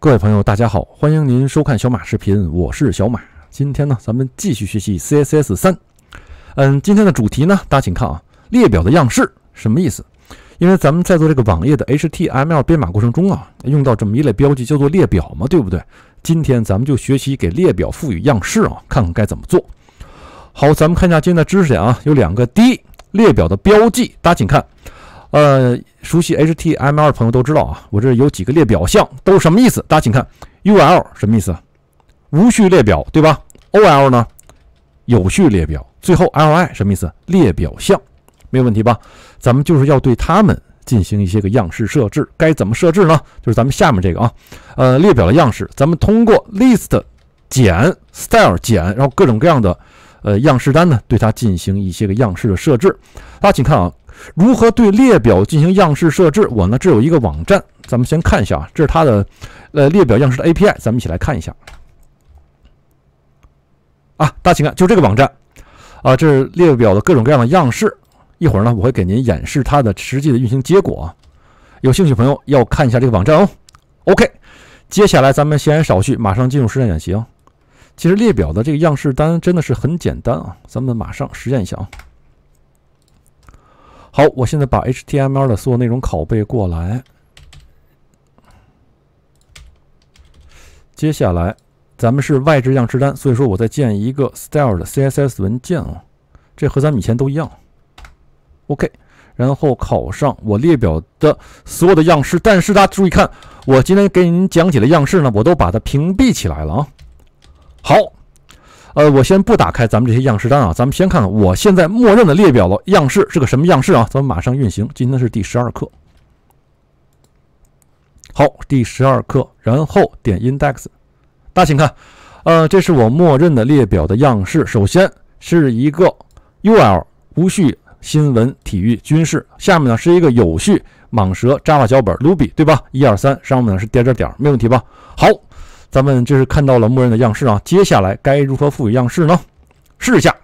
各位朋友，大家好，欢迎您收看小马视频，我是小马。今天呢，咱们继续学习 CSS 三。嗯，今天的主题呢，大家请看啊，列表的样式什么意思？因为咱们在做这个网页的 HTML 编码过程中啊，用到这么一类标记叫做列表嘛，对不对？今天咱们就学习给列表赋予样式啊，看看该怎么做。好，咱们看一下今天的知识点啊，有两个。第一，列表的标记，大家请看。呃，熟悉 HTML 的朋友都知道啊，我这有几个列表项，都是什么意思？大家请看，U L 什么意思？无序列表，对吧？O L 呢？有序列表。最后 L I 什么意思？列表项，没有问题吧？咱们就是要对它们进行一些个样式设置，该怎么设置呢？就是咱们下面这个啊，呃，列表的样式，咱们通过 list 减 style 减，然后各种各样的呃样式单呢，对它进行一些个样式的设置。大家请看啊。如何对列表进行样式设置？我呢，这有一个网站，咱们先看一下啊，这是它的呃列表样式的 API，咱们一起来看一下啊，大家请看，就这个网站啊，这是列表的各种各样的样式。一会儿呢，我会给您演示它的实际的运行结果。有兴趣朋友要看一下这个网站哦。OK，接下来咱们闲言少叙，马上进入实战演习啊。其实列表的这个样式单真的是很简单啊，咱们马上实践一下啊。好，我现在把 HTML 的所有内容拷贝过来。接下来，咱们是外置样式单，所以说我再建一个 style 的 CSS 文件啊，这和咱们以前都一样。OK，然后考上我列表的所有的样式，但是大家注意看，我今天给您讲解的样式呢，我都把它屏蔽起来了啊。好。呃，我先不打开咱们这些样式单啊，咱们先看看我现在默认的列表的样式是个什么样式啊？咱们马上运行，今天是第十二课。好，第十二课，然后点 index，大家请看，呃，这是我默认的列表的样式，首先是一个 ul 无序新闻、体育、军事，下面呢是一个有序蟒蛇、扎 a 脚本、ruby，对吧？一二三，上面呢是点点点，没问题吧？好。咱们这是看到了默认的样式啊，接下来该如何赋予样式呢？试一下。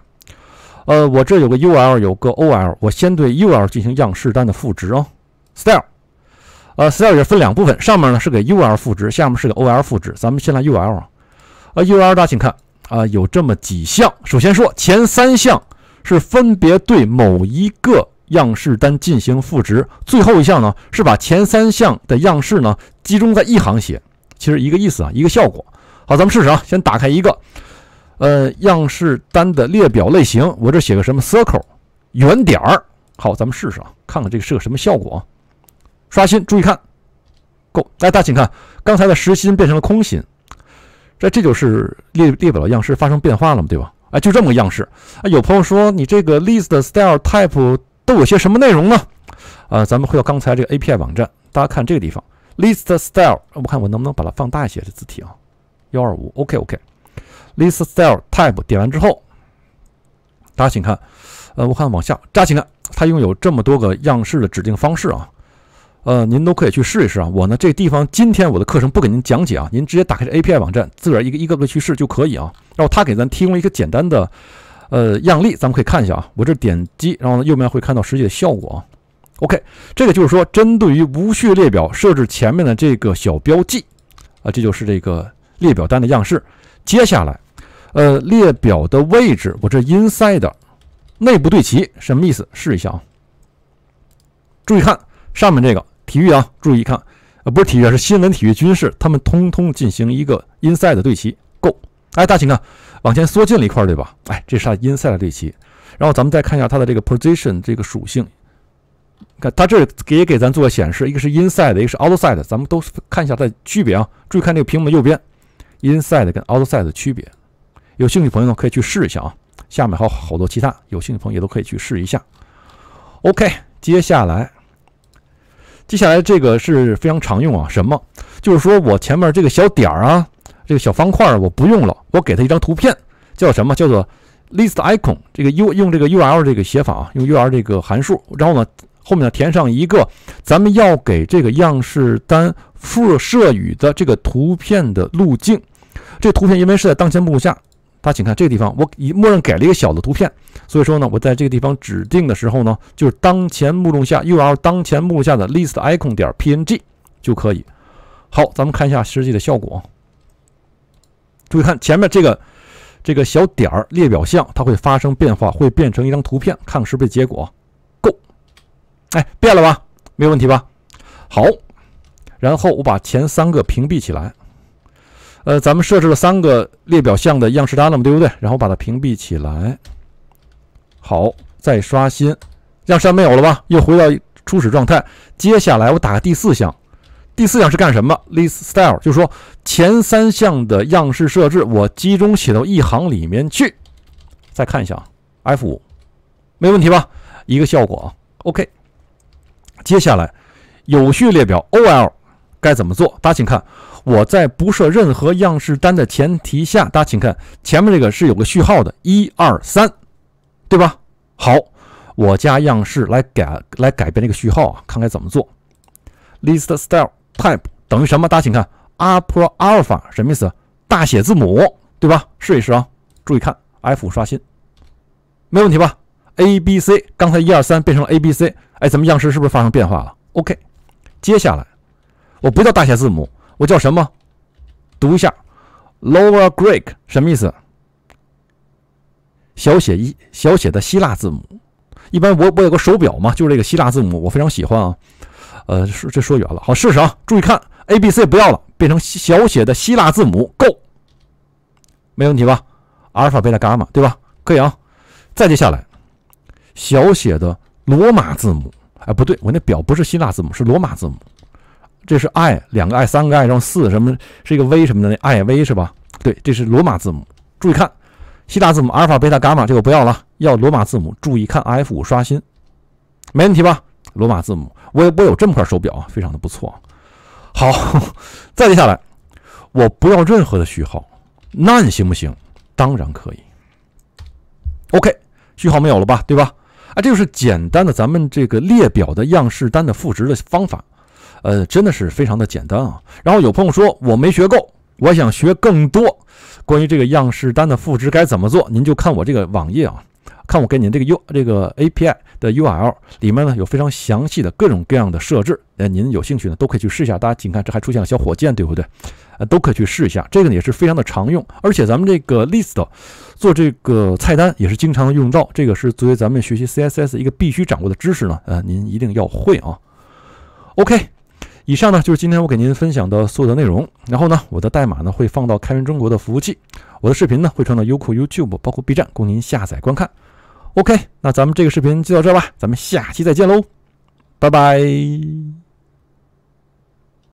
呃，我这有个 ul，有个 ol，我先对 ul 进行样式单的赋值啊，style。呃，style 也分两部分，上面呢是给 ul 赋值，下面是个 ol 赋值。咱们先来 ul 啊，啊 ul 大家请看啊，有这么几项。首先说前三项是分别对某一个样式单进行赋值，最后一项呢是把前三项的样式呢集中在一行写。其实一个意思啊，一个效果。好，咱们试试啊，先打开一个，呃，样式单的列表类型。我这写个什么 circle 圆点儿。好，咱们试试啊，看看这个是个什么效果。刷新，注意看，Go，来大家请看，刚才的实心变成了空心，这这就是列列表样式发生变化了嘛，对吧？哎，就这么个样式。哎，有朋友说你这个 list style type 都有些什么内容呢？啊，咱们回到刚才这个 API 网站，大家看这个地方。List style，我看我能不能把它放大一些这字体啊，幺二五，OK OK。List style type 点完之后，大家请看，呃，我看往下，大家请看，它拥有这么多个样式的指定方式啊，呃，您都可以去试一试啊。我呢这地方今天我的课程不给您讲解啊，您直接打开这 API 网站自个儿一个一个个去试就可以啊。然后它给咱提供一个简单的呃样例，咱们可以看一下啊。我这点击，然后呢右面会看到实际的效果。啊。OK，这个就是说，针对于无序列表设置前面的这个小标记，啊，这就是这个列表单的样式。接下来，呃，列表的位置，我这 inside 内部对齐什么意思？试一下啊。注意看上面这个体育啊，注意看，呃，不是体育啊，是新闻、体育、军事，他们通通进行一个 inside 的对齐。Go，哎，大家啊，看，往前缩进了一块，对吧？哎，这是它 inside 的对齐。然后咱们再看一下它的这个 position 这个属性。看它这也给咱做了显示，一个是 inside 的，一个是 outside 的，咱们都看一下它的区别啊。注意看这个屏幕的右边，inside 跟 outside 的区别。有兴趣朋友可以去试一下啊。下面还有好多其他有兴趣朋友也都可以去试一下。OK，接下来接下来这个是非常常用啊。什么？就是说我前面这个小点儿啊，这个小方块我不用了，我给它一张图片，叫什么？叫做 list icon。这个 U 用这个 U L 这个写法啊，用 U L 这个函数，然后呢？后面呢填上一个，咱们要给这个样式单附设语的这个图片的路径。这图片因为是在当前目录下，大家请看这个地方，我已默认给了一个小的图片，所以说呢，我在这个地方指定的时候呢，就是当前目录下 URL，当前目录下的 list icon 点 png 就可以。好，咱们看一下实际的效果。注意看前面这个这个小点儿列表项，它会发生变化，会变成一张图片，看看是不是结果。哎，变了吧？没有问题吧？好，然后我把前三个屏蔽起来。呃，咱们设置了三个列表项的样式单了嘛，对不对？然后把它屏蔽起来。好，再刷新，样式单没有了吧？又回到初始状态。接下来我打开第四项，第四项是干什么？list style，就是说前三项的样式设置，我集中写到一行里面去。再看一下啊，F5，没问题吧？一个效果啊，OK。接下来，有序列表 O L，该怎么做？大家请看，我在不设任何样式单的前提下，大家请看前面这个是有个序号的，一二三，对吧？好，我加样式来改来改变这个序号啊，看该怎么做。list style type 等于什么？大家请看 upper alpha 什么意思？大写字母，对吧？试一试啊，注意看 F 刷新，没问题吧？a b c，刚才一二三变成了 a b c，哎，咱们样式是不是发生变化了？OK，接下来我不叫大写字母，我叫什么？读一下 lower Greek 什么意思？小写一小写的希腊字母。一般我我有个手表嘛，就是这个希腊字母，我非常喜欢啊。呃，说这说远了，好，试试啊，注意看 a b c 不要了，变成小写的希腊字母。g o 没问题吧？阿尔法贝塔伽马对吧？可以啊。再接下来。小写的罗马字母，哎，不对，我那表不是希腊字母，是罗马字母。这是 I，两个 I，三个 I，然后四什么是一个 V 什么的，I 那 V 是吧？对，这是罗马字母。注意看，希腊字母阿尔法、贝塔、伽马这个不要了，要罗马字母。注意看，F 五刷新，没问题吧？罗马字母，我我有这么块手表啊，非常的不错。好，再接下来，我不要任何的序号那你行不行？当然可以。OK，序号没有了吧？对吧？啊，这就是简单的咱们这个列表的样式单的赋值的方法，呃，真的是非常的简单啊。然后有朋友说，我没学够，我想学更多关于这个样式单的赋值该怎么做，您就看我这个网页啊。看我给您这个 U 这个 API 的 URL 里面呢，有非常详细的各种各样的设置。呃，您有兴趣呢，都可以去试一下。大家请看，这还出现了小火箭，对不对？呃，都可以去试一下。这个呢，也是非常的常用，而且咱们这个 list 做这个菜单也是经常用到。这个是作为咱们学习 CSS 一个必须掌握的知识呢。呃，您一定要会啊。OK。以上呢就是今天我给您分享的所有的内容。然后呢，我的代码呢会放到开源中国的服务器，我的视频呢会传到优酷、YouTube，包括 B 站，供您下载观看。OK，那咱们这个视频就到这吧，咱们下期再见喽，拜拜。